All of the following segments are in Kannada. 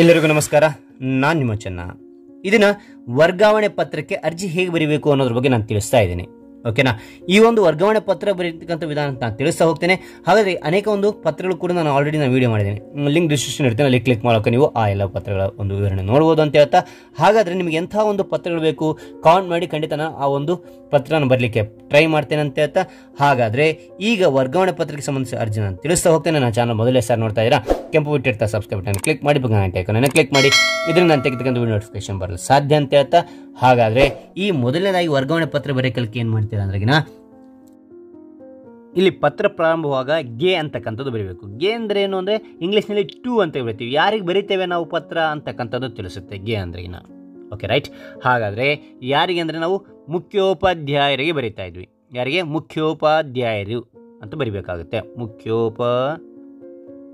ಎಲ್ಲರಿಗೂ ನಮಸ್ಕಾರ ನಾನು ನಿಮ್ಮ ಚೆನ್ನ ಇದನ್ನ ವರ್ಗಾವಣೆ ಪತ್ರಕ್ಕೆ ಅರ್ಜಿ ಹೇಗೆ ಬರೀಬೇಕು ಅನ್ನೋದ್ರ ಬಗ್ಗೆ ನಾನು ತಿಳಿಸ್ತಾ ಇದ್ದೀನಿ ಓಕೆನಾ ಈ ಒಂದು ವರ್ಗಾವಣೆ ಪತ್ರ ಬರೀತಕ್ಕಂಥ ವಿಧಾನ ಅಂತ ನಾನು ತಿಳಿಸ್ತಾ ಹೋಗ್ತೇನೆ ಹಾಗಾದರೆ ಅನೇಕ ಒಂದು ಪತ್ರಗಳು ಕೂಡ ನಾನು ಆಲ್ರೆಡಿ ನಾನು ವೀಡಿಯೋ ಮಾಡಿದ್ದೀನಿ ಲಿಂಕ್ ಡಿಸ್ಕ್ರಿಪ್ಷನ್ ಇರ್ತೇನೆ ಅಲ್ಲಿ ಕ್ಲಿಕ್ ಮಾಡೋಕೆ ನೀವು ಆ ಎಲ್ಲ ಪತ್ರಗಳ ಒಂದು ವಿವರಣೆ ನೋಡ್ಬೋದು ಅಂತ ಹೇಳ್ತಾ ಹಾಗಾದರೆ ನಿಮಗೆ ಎಂಥ ಒಂದು ಪತ್ರಗಳು ಬೇಕು ಕಾಂಟ್ ಮಾಡಿ ಖಂಡಿತ ನಾನು ಆ ಒಂದು ಪತ್ರನ ಬರಲಿಕ್ಕೆ ಟ್ರೈ ಮಾಡ್ತೇನೆ ಅಂತ ಹೇಳ್ತಾ ಹಾಗಾದರೆ ಈಗ ವರ್ಗಾವಣೆ ಪತ್ರಕ್ಕೆ ಸಂಬಂಧಿಸಿದ ಅರ್ಜಿ ನಾನು ತಿಳಿಸ್ತಾ ಹೋಗ್ತೇನೆ ನಾನು ಚಾನಲ್ ಮೊದಲೇ ಸರ್ ನೋಡ್ತಾ ಇದ್ದೀರಾ ಕೆಂಪು ಬಿಟ್ಟಿರ್ತಾ ಸಬ್ಸ್ಕ್ರೈಬ್ ಬಟನ್ ಕ್ಲಿಕ್ ಮಾಡಿ ಬಗ್ಗೆ ಕ್ಲಿಕ್ ಮಾಡಿ ಇದನ್ನು ನಾನು ತೆಗೆದುಕೊಂಡು ನೋಟಿಫಿಕೇಶನ್ ಬರಲು ಸಾಧ್ಯ ಅಂತ ಹೇಳ್ತಾ ಹಾಗಾದರೆ ಈ ಮೊದಲನೇದಾಗಿ ವರ್ಗಾವಣೆ ಪತ್ರ ಬರೆಯ ಕಲಿಕೆ ಏನು ಮಾಡ್ತೀರಾ ಅಂದ್ರಗಿನ ಇಲ್ಲಿ ಪತ್ರ ಪ್ರಾರಂಭವಾಗ ಗೆ ಅಂತಕ್ಕಂಥದ್ದು ಬರೀಬೇಕು ಗೆ ಅಂದರೆ ಏನು ಅಂದರೆ ಇಂಗ್ಲೀಷ್ನಲ್ಲಿ ಟು ಅಂತ ಬರಿತೀವಿ ಯಾರಿಗೆ ಬರಿತೇವೆ ನಾವು ಪತ್ರ ಅಂತಕ್ಕಂಥದ್ದು ತಿಳಿಸುತ್ತೆ ಗೆ ಅಂದ್ರಗಿನ ಓಕೆ ರೈಟ್ ಹಾಗಾದರೆ ಯಾರಿಗೆ ಅಂದರೆ ನಾವು ಮುಖ್ಯೋಪಾಧ್ಯಾಯರಿಗೆ ಬರಿತಾ ಇದ್ವಿ ಯಾರಿಗೆ ಮುಖ್ಯೋಪಾಧ್ಯಾಯರು ಅಂತ ಬರಿಬೇಕಾಗುತ್ತೆ ಮುಖ್ಯೋಪ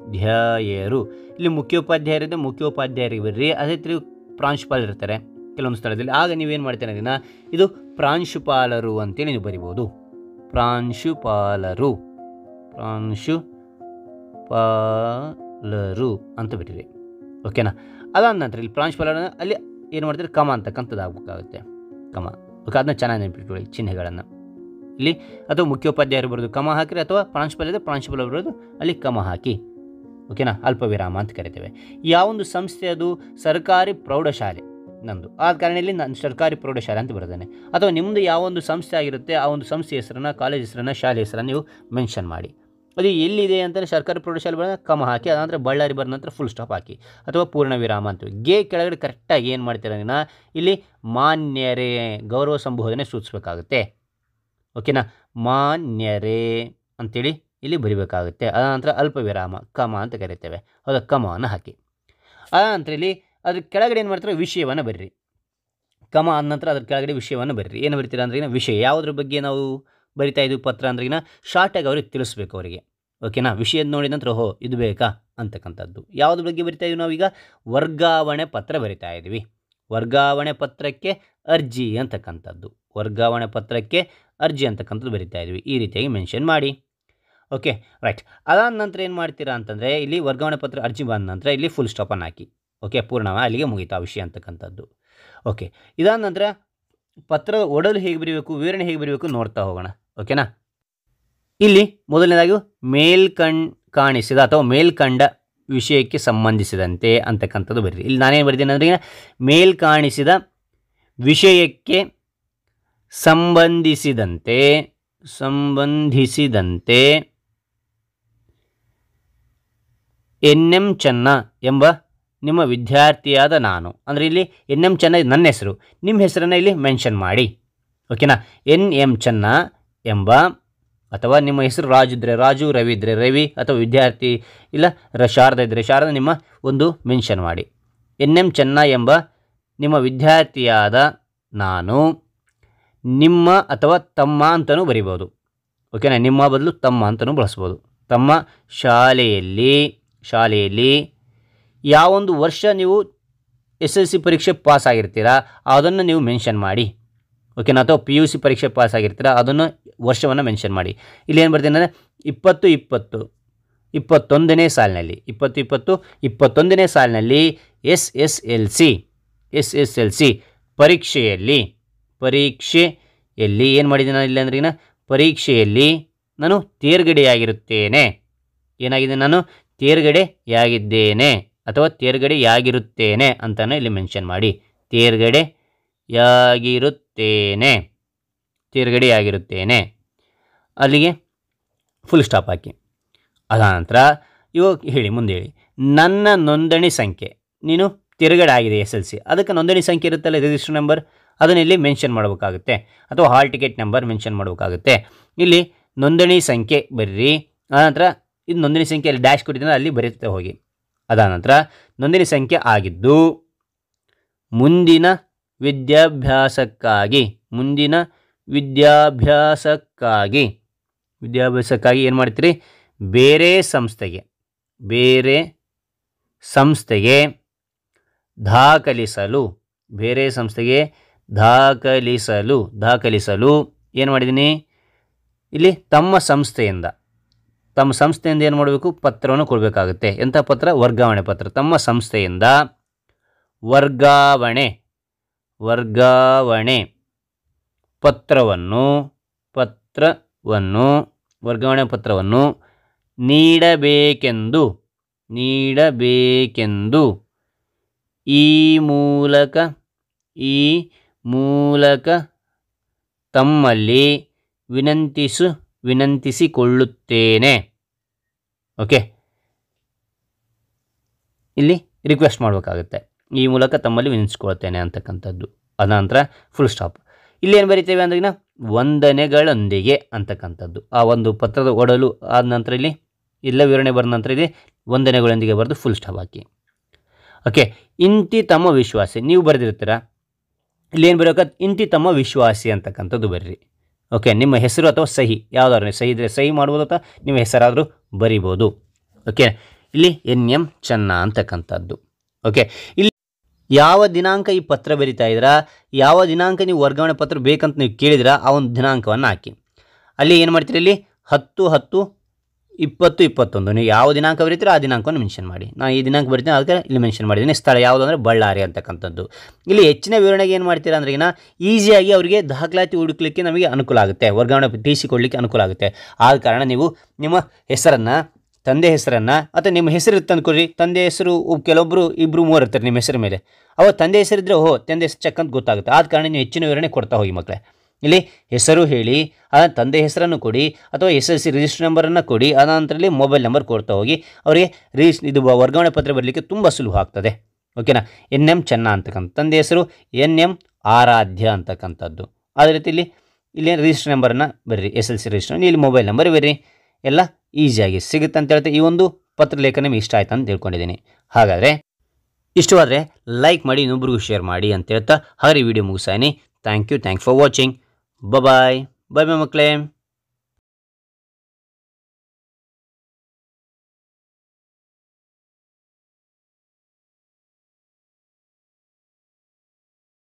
ಅಧ್ಯಾಯರು ಇಲ್ಲಿ ಮುಖ್ಯೋಪಾಧ್ಯಾಯರಿದ್ದರೆ ಮುಖ್ಯೋಪಾಧ್ಯಾಯರಿಗೆ ಬರ್ರಿ ಅದೇ ತಿರುಗಿ ಪ್ರಾಂಶುಪಾಲರು ಇರ್ತಾರೆ ಕೆಲವೊಂದು ಸ್ಥಳದಲ್ಲಿ ಆಗ ನೀವೇನು ಮಾಡ್ತೀರ ಅದನ್ನು ಇದು ಪ್ರಾಂಶುಪಾಲರು ಅಂತೇಳಿ ನೀವು ಬರಿಬೋದು ಪ್ರಾಂಶುಪಾಲರು ಪ್ರಾಂಶು ಪಾಲರು ಅಂತ ಬಿಟ್ಟಿರಿ ಓಕೆನಾ ಅದಾದ ನಂತರ ಇಲ್ಲಿ ಪ್ರಾಂಶುಪಾಲರ ಅಲ್ಲಿ ಏನು ಮಾಡ್ತಾರೆ ಕಮ ಅಂತಕ್ಕಂಥದ್ದು ಆಗಬೇಕಾಗುತ್ತೆ ಕಮ ಓಕೆ ಅದನ್ನ ಚೆನ್ನಾಗಿ ನೆನಪಿಟ್ಕೊಳ್ಳಿ ಚಿಹ್ನೆಗಳನ್ನು ಇಲ್ಲಿ ಅಥವಾ ಮುಖ್ಯೋಪಾಧ್ಯಾಯರು ಬರೋದು ಕಮ ಹಾಕಿರಿ ಅಥವಾ ಪ್ರಾಂಶುಪಾಲ ಪ್ರಾಂಶುಪಾಲ ಬರೋದು ಅಲ್ಲಿ ಕಮ ಹಾಕಿ ಓಕೆನಾ ಅಲ್ಪ ವಿರಾಮ ಅಂತ ಕರಿತೇವೆ ಯಾವೊಂದು ಸಂಸ್ಥೆ ಅದು ಸರ್ಕಾರಿ ಪ್ರೌಢಶಾಲೆ ನಂದು ಆದ ಕಾರಣ ಇಲ್ಲಿ ನಾನು ಸರ್ಕಾರಿ ಪ್ರೌಢಶಾಲೆ ಅಂತ ಬರ್ತೇನೆ ಅಥವಾ ನಿಮ್ಮದು ಯಾವ ಒಂದು ಸಂಸ್ಥೆ ಆಗಿರುತ್ತೆ ಆ ಒಂದು ಸಂಸ್ಥೆ ಹೆಸರನ್ನು ಕಾಲೇಜ್ ಹೆಸರನ್ನ ಶಾಲೆ ಹೆಸರನ್ನು ನೀವು ಮೆನ್ಷನ್ ಮಾಡಿ ಅದು ಎಲ್ಲಿದೆ ಅಂತಂದರೆ ಸರ್ಕಾರಿ ಪ್ರೌಢಶಾಲೆ ಬರೋದ ಕಮ ಹಾಕಿ ಅದಾದರೆ ಬಳ್ಳಾರಿ ಬರೋ ನಂತರ ಫುಲ್ ಸ್ಟಾಪ್ ಹಾಕಿ ಅಥವಾ ಪೂರ್ಣ ವಿರಾಮ ಅಂತೀವಿ ಗೆ ಕೆಳಗಡೆ ಕರೆಕ್ಟಾಗಿ ಏನು ಮಾಡ್ತೀರ ನೀವು ಇಲ್ಲಿ ಮಾನ್ಯರೇ ಗೌರವ ಸಂಬೋಧನೆ ಸೂಚಿಸಬೇಕಾಗುತ್ತೆ ಓಕೆನಾ ಮಾನ್ಯರೇ ಅಂಥೇಳಿ ಇಲ್ಲಿ ಬರಿಬೇಕಾಗುತ್ತೆ ನಂತರ ಅಲ್ಪ ವಿರಾಮ ಕಮ ಅಂತ ಕರಿತೇವೆ ಅದು ಕಮವನ್ನು ಹಾಕಿ ಅದ ನಂತರ ಇಲ್ಲಿ ಅದ್ರ ಕೆಳಗಡೆ ಏನು ಮಾಡ್ತಾರೆ ವಿಷಯವನ್ನು ಬರ್ರಿ ಕಮ ಅಂದ ನಂತರ ಅದ್ರ ಕೆಳಗಡೆ ವಿಷಯವನ್ನು ಬರೀರಿ ಏನು ಬರಿತೀರಾ ಅಂದ್ರೆ ವಿಷಯ ಯಾವುದ್ರ ಬಗ್ಗೆ ನಾವು ಬರಿತಾ ಇದ್ದೀವಿ ಪತ್ರ ಅಂದ್ರಗಿನ ಶಾರ್ಟಾಗಿ ಅವ್ರಿಗೆ ತಿಳಿಸ್ಬೇಕು ಅವರಿಗೆ ಓಕೆನಾ ವಿಷಯದ ನೋಡಿದ ನಂತರ ಓಹೋ ಇದು ಬೇಕಾ ಅಂತಕ್ಕಂಥದ್ದು ಯಾವುದ್ರ ಬಗ್ಗೆ ಬರಿತಾ ಇದೀವಿ ನಾವೀಗ ವರ್ಗಾವಣೆ ಪತ್ರ ಬರಿತಾ ಇದ್ದೀವಿ ವರ್ಗಾವಣೆ ಪತ್ರಕ್ಕೆ ಅರ್ಜಿ ಅಂತಕ್ಕಂಥದ್ದು ವರ್ಗಾವಣೆ ಪತ್ರಕ್ಕೆ ಅರ್ಜಿ ಅಂತಕ್ಕಂಥದ್ದು ಬರಿತಾ ಇದ್ವಿ ಈ ರೀತಿಯಾಗಿ ಮೆನ್ಷನ್ ಮಾಡಿ ಓಕೆ ರೈಟ್ ಅದಾದ ನಂತರ ಏನು ಮಾಡ್ತೀರಾ ಅಂತಂದರೆ ಇಲ್ಲಿ ವರ್ಗಾವಣೆ ಪತ್ರ ಅರ್ಜಿ ಬಂದ ನಂತರ ಇಲ್ಲಿ ಫುಲ್ ಸ್ಟಾಪನ್ನು ಹಾಕಿ ಓಕೆ ಪೂರ್ಣವ ಅಲ್ಲಿಗೆ ಆ ವಿಷಯ ಅಂತಕ್ಕಂಥದ್ದು ಓಕೆ ಇದಾದ ನಂತರ ಪತ್ರ ಒಡಲು ಹೇಗೆ ಬರೀಬೇಕು ವಿವರಣೆ ಹೇಗೆ ಬರೀಬೇಕು ನೋಡ್ತಾ ಹೋಗೋಣ ಓಕೆನಾ ಇಲ್ಲಿ ಮೊದಲನೇದಾಗಿ ಮೇಲ್ಕಂಡ್ ಕಾಣಿಸಿದ ಅಥವಾ ಮೇಲ್ಕಂಡ ವಿಷಯಕ್ಕೆ ಸಂಬಂಧಿಸಿದಂತೆ ಅಂತಕ್ಕಂಥದ್ದು ಬರೀರಿ ಇಲ್ಲಿ ನಾನೇನು ಬರ್ತೀನಿ ಅಂದರೆ ಮೇಲ್ ಕಾಣಿಸಿದ ವಿಷಯಕ್ಕೆ ಸಂಬಂಧಿಸಿದಂತೆ ಸಂಬಂಧಿಸಿದಂತೆ ಎನ್ ಎಂ ಚನ್ನ ಎಂಬ ನಿಮ್ಮ ವಿದ್ಯಾರ್ಥಿಯಾದ ನಾನು ಅಂದರೆ ಇಲ್ಲಿ ಎನ್ ಎಂ ಚನ್ನ ನನ್ನ ಹೆಸರು ನಿಮ್ಮ ಹೆಸರನ್ನು ಇಲ್ಲಿ ಮೆನ್ಷನ್ ಮಾಡಿ ಓಕೆನಾ ಎನ್ ಎಂ ಚನ್ನ ಎಂಬ ಅಥವಾ ನಿಮ್ಮ ಹೆಸರು ರಾಜು ಇದ್ದರೆ ರಾಜು ರವಿ ಇದ್ದರೆ ರವಿ ಅಥವಾ ವಿದ್ಯಾರ್ಥಿ ಇಲ್ಲ ರ ಇದ್ದರೆ ಶಾರದ ನಿಮ್ಮ ಒಂದು ಮೆನ್ಷನ್ ಮಾಡಿ ಎನ್ ಎಂ ಚನ್ನ ಎಂಬ ನಿಮ್ಮ ವಿದ್ಯಾರ್ಥಿಯಾದ ನಾನು ನಿಮ್ಮ ಅಥವಾ ತಮ್ಮ ಅಂತಲೂ ಬರಿಬೋದು ಓಕೆನಾ ನಿಮ್ಮ ಬದಲು ತಮ್ಮ ಅಂತಲೂ ಬಳಸ್ಬೋದು ತಮ್ಮ ಶಾಲೆಯಲ್ಲಿ ಶಾಲೆಯಲ್ಲಿ ಯಾವೊಂದು ವರ್ಷ ನೀವು ಎಸ್ ಎಲ್ ಸಿ ಪರೀಕ್ಷೆ ಪಾಸ್ ಆಗಿರ್ತೀರಾ ಅದನ್ನು ನೀವು ಮೆನ್ಷನ್ ಮಾಡಿ ಓಕೆನಾ ಅಥವಾ ಪಿ ಯು ಸಿ ಪರೀಕ್ಷೆ ಪಾಸ್ ಆಗಿರ್ತೀರಾ ಅದನ್ನು ವರ್ಷವನ್ನು ಮೆನ್ಷನ್ ಮಾಡಿ ಇಲ್ಲಿ ಏನು ಬರ್ತೀನಿ ಅಂದರೆ ಇಪ್ಪತ್ತು ಇಪ್ಪತ್ತು ಇಪ್ಪತ್ತೊಂದನೇ ಸಾಲಿನಲ್ಲಿ ಇಪ್ಪತ್ತು ಇಪ್ಪತ್ತು ಇಪ್ಪತ್ತೊಂದನೇ ಸಾಲಿನಲ್ಲಿ S S L C S S L C ಪರೀಕ್ಷೆಯಲ್ಲಿ ಪರೀಕ್ಷೆಯಲ್ಲಿ ಏನು ಮಾಡಿದ್ದೀನಿ ನಾನು ಇಲ್ಲ ಪರೀಕ್ಷೆಯಲ್ಲಿ ನಾನು ತೇರ್ಗಡೆಯಾಗಿರುತ್ತೇನೆ ಏನಾಗಿದೆ ನಾನು ಯಾಗಿದ್ದೇನೆ ಅಥವಾ ಯಾಗಿರುತ್ತೇನೆ ಅಂತಲೇ ಇಲ್ಲಿ ಮೆನ್ಷನ್ ಮಾಡಿ ತೇರ್ಗಡೆಯಾಗಿರುತ್ತೇನೆ ತೇರ್ಗಡೆಯಾಗಿರುತ್ತೇನೆ ಅಲ್ಲಿಗೆ ಫುಲ್ ಸ್ಟಾಪ್ ಹಾಕಿ ನಂತರ ಇವಾಗ ಹೇಳಿ ಮುಂದೆ ಹೇಳಿ ನನ್ನ ನೋಂದಣಿ ಸಂಖ್ಯೆ ನೀನು ತಿರುಗಡೆ ಆಗಿದೆ ಎಸ್ ಎಲ್ ಸಿ ಅದಕ್ಕೆ ನೋಂದಣಿ ಸಂಖ್ಯೆ ಇರುತ್ತಲ್ಲ ರಿಜಿಸ್ಟರ್ ನಂಬರ್ ಅದನ್ನು ಇಲ್ಲಿ ಮೆನ್ಷನ್ ಮಾಡಬೇಕಾಗುತ್ತೆ ಅಥವಾ ಹಾಲ್ ಟಿಕೆಟ್ ನಂಬರ್ ಮೆನ್ಷನ್ ಮಾಡಬೇಕಾಗುತ್ತೆ ಇಲ್ಲಿ ನೋಂದಣಿ ಸಂಖ್ಯೆ ಬರ್ರಿ ಆನಂತರ ಇದು ನೊಂದಿನಿ ಸಂಖ್ಯೆಯಲ್ಲಿ ಡ್ಯಾಶ್ ಕೊಟ್ಟಿದ್ದರೆ ಅಲ್ಲಿ ಬರೆಯುತ್ತೆ ಹೋಗಿ ಅದಾದ ನಂತರ ನೊಂದಣಿ ಸಂಖ್ಯೆ ಆಗಿದ್ದು ಮುಂದಿನ ವಿದ್ಯಾಭ್ಯಾಸಕ್ಕಾಗಿ ಮುಂದಿನ ವಿದ್ಯಾಭ್ಯಾಸಕ್ಕಾಗಿ ವಿದ್ಯಾಭ್ಯಾಸಕ್ಕಾಗಿ ಏನು ಮಾಡ್ತೀರಿ ಬೇರೆ ಸಂಸ್ಥೆಗೆ ಬೇರೆ ಸಂಸ್ಥೆಗೆ ದಾಖಲಿಸಲು ಬೇರೆ ಸಂಸ್ಥೆಗೆ ದಾಖಲಿಸಲು ದಾಖಲಿಸಲು ಏನು ಮಾಡಿದ್ದೀನಿ ಇಲ್ಲಿ ತಮ್ಮ ಸಂಸ್ಥೆಯಿಂದ ತಮ್ಮ ಸಂಸ್ಥೆಯಿಂದ ಏನು ಮಾಡಬೇಕು ಪತ್ರವನ್ನು ಕೊಡಬೇಕಾಗುತ್ತೆ ಎಂಥ ಪತ್ರ ವರ್ಗಾವಣೆ ಪತ್ರ ತಮ್ಮ ಸಂಸ್ಥೆಯಿಂದ ವರ್ಗಾವಣೆ ವರ್ಗಾವಣೆ ಪತ್ರವನ್ನು ಪತ್ರವನ್ನು ವರ್ಗಾವಣೆ ಪತ್ರವನ್ನು ನೀಡಬೇಕೆಂದು ನೀಡಬೇಕೆಂದು ಈ ಮೂಲಕ ಈ ಮೂಲಕ ತಮ್ಮಲ್ಲಿ ವಿನಂತಿಸು ವಿನಂತಿಸಿಕೊಳ್ಳುತ್ತೇನೆ ಓಕೆ ಇಲ್ಲಿ ರಿಕ್ವೆಸ್ಟ್ ಮಾಡಬೇಕಾಗುತ್ತೆ ಈ ಮೂಲಕ ತಮ್ಮಲ್ಲಿ ವಿನಿಸ್ಕೊಳ್ತೇನೆ ಅಂತಕ್ಕಂಥದ್ದು ನಂತರ ಫುಲ್ ಸ್ಟಾಪ್ ಇಲ್ಲೇನು ಬರಿತೇವೆ ಅಂದ್ರೆ ವಂದನೆಗಳೊಂದಿಗೆ ಅಂತಕ್ಕಂಥದ್ದು ಆ ಒಂದು ಪತ್ರದ ಒಡಲು ಆದ ನಂತರ ಇಲ್ಲಿ ಎಲ್ಲ ವಿವರಣೆ ಬರೆದ ನಂತರ ಇಲ್ಲಿ ವಂದನೆಗಳೊಂದಿಗೆ ಬರೆದು ಫುಲ್ ಸ್ಟಾಪ್ ಹಾಕಿ ಓಕೆ ಇಂತಿ ತಮ್ಮ ವಿಶ್ವಾಸಿ ನೀವು ಬರೆದಿರ್ತೀರ ಇಲ್ಲೇನು ಬರೋಕೆ ಇಂತಿ ತಮ್ಮ ವಿಶ್ವಾಸಿ ಅಂತಕ್ಕಂಥದ್ದು ಬರ್ರಿ ಓಕೆ ನಿಮ್ಮ ಹೆಸರು ಅಥವಾ ಸಹಿ ಯಾವುದಾದ್ರು ಸಹಿ ಇದ್ದರೆ ಸಹಿ ಮಾಡ್ಬೋದು ಅಥವಾ ನಿಮ್ಮ ಹೆಸರಾದರೂ ಬರಿಬೋದು ಓಕೆ ಇಲ್ಲಿ ಎನ್ ಎಂ ಚೆನ್ನ ಅಂತಕ್ಕಂಥದ್ದು ಓಕೆ ಇಲ್ಲಿ ಯಾವ ದಿನಾಂಕ ಈ ಪತ್ರ ಬರಿತಾ ಇದ್ದೀರಾ ಯಾವ ದಿನಾಂಕ ನೀವು ವರ್ಗಾವಣೆ ಪತ್ರ ಬೇಕಂತ ನೀವು ಕೇಳಿದಿರಾ ಆ ಒಂದು ದಿನಾಂಕವನ್ನು ಹಾಕಿ ಅಲ್ಲಿ ಏನು ಮಾಡ್ತೀರಿ ಇಲ್ಲಿ ಹತ್ತು ಹತ್ತು ಇಪ್ಪತ್ತು ಇಪ್ಪತ್ತೊಂದು ನೀವು ಯಾವ ದಿನಾಂಕ ಬರೀತೀರೋ ಆ ದಿನಾಂಕವನ್ನು ಮೆನ್ಷನ್ ಮಾಡಿ ನಾನು ಈ ದಿನಾಂಕ ಬರ್ತೀನಿ ಅದಕ್ಕೆ ಇಲ್ಲಿ ಮೆನ್ಷನ್ ಮಾಡಿದ್ದೀನಿ ಸ್ಥಳ ಯಾವುದು ಅಂದರೆ ಬಳ್ಳಾರಿ ಅಂತಕ್ಕಂಥದ್ದು ಇಲ್ಲಿ ಹೆಚ್ಚಿನ ವಿವರಣೆಗೆ ಏನು ಮಾಡ್ತೀರಾ ಅಂದ್ರೆ ಈಸಿಯಾಗಿ ಅವರಿಗೆ ದಾಖಲಾತಿ ಹುಡುಕಲಿಕ್ಕೆ ನಮಗೆ ಅನುಕೂಲ ಆಗುತ್ತೆ ವರ್ಗಾವಣೆ ಕೊಡಲಿಕ್ಕೆ ಅನುಕೂಲ ಆಗುತ್ತೆ ಆದ ಕಾರಣ ನೀವು ನಿಮ್ಮ ಹೆಸರನ್ನು ತಂದೆ ಹೆಸರನ್ನು ಅಥವಾ ನಿಮ್ಮ ಹೆಸರು ತಂದುಕೊಡ್ರಿ ತಂದೆ ಹೆಸರು ಕೆಲವೊಬ್ಬರು ಇಬ್ಬರು ಮೂವರು ಇರ್ತಾರೆ ನಿಮ್ಮ ಹೆಸರು ಮೇಲೆ ಅವಾಗ ತಂದೆ ಹೆಸರಿದ್ದರೆ ಓಹೋ ತಂದೆ ಹೆಸರು ಚೆಕ್ ಅಂತ ಗೊತ್ತಾಗುತ್ತೆ ಆದ ಕಾರಣ ನೀವು ಹೆಚ್ಚಿನ ವಿವರಣೆ ಕೊಡ್ತಾ ಹೋಗಿ ಮಕ್ಕಳೇ ಇಲ್ಲಿ ಹೆಸರು ಹೇಳಿ ಅದನ್ನು ತಂದೆ ಹೆಸರನ್ನು ಕೊಡಿ ಅಥವಾ ಎಸ್ ಎಲ್ ಸಿ ರಿಜಿಸ್ಟರ್ ನಂಬರನ್ನು ಕೊಡಿ ಅದಾನಂತರಲ್ಲಿ ಮೊಬೈಲ್ ನಂಬರ್ ಕೊಡ್ತಾ ಹೋಗಿ ಅವರಿಗೆ ರಿಜಿಸ್ ಇದು ವರ್ಗಾವಣೆ ಪತ್ರ ಬರಲಿಕ್ಕೆ ತುಂಬ ಸುಲಭ ಆಗ್ತದೆ ಓಕೆನಾ ಎನ್ ಎಮ್ ಚೆನ್ನ ಅಂತಕ್ಕಂಥ ತಂದೆ ಹೆಸರು ಎನ್ ಎಮ್ ಆರಾಧ್ಯ ಅಂತಕ್ಕಂಥದ್ದು ಅದೇ ರೀತಿ ಇಲ್ಲಿ ಇಲ್ಲಿ ರಿಜಿಸ್ಟರ್ ನಂಬರನ್ನು ಬರ್ರಿ ಎಸ್ ಎಲ್ ಸಿ ರಿಜಿಸ್ಟರ್ ಇಲ್ಲಿ ಮೊಬೈಲ್ ನಂಬರ್ ಬರ್ರಿ ಎಲ್ಲ ಈಸಿಯಾಗಿ ಸಿಗುತ್ತೆ ಅಂತ ಹೇಳ್ತಾ ಈ ಒಂದು ಪತ್ರ ಲೇಖನ ನಿಮಗೆ ಇಷ್ಟ ಆಯ್ತು ಅಂತ ತಿಳ್ಕೊಂಡಿದ್ದೀನಿ ಹಾಗಾದರೆ ಇಷ್ಟವಾದರೆ ಲೈಕ್ ಮಾಡಿ ಇನ್ನೊಬ್ರಿಗೂ ಶೇರ್ ಮಾಡಿ ಅಂತ ಹೇಳ್ತಾ ಹಾಗೆ ವಿಡಿಯೋ ಮುಗಿಸ್ತಾಯಿ thank you thank for watching Bye bye. Bye bye மக்களே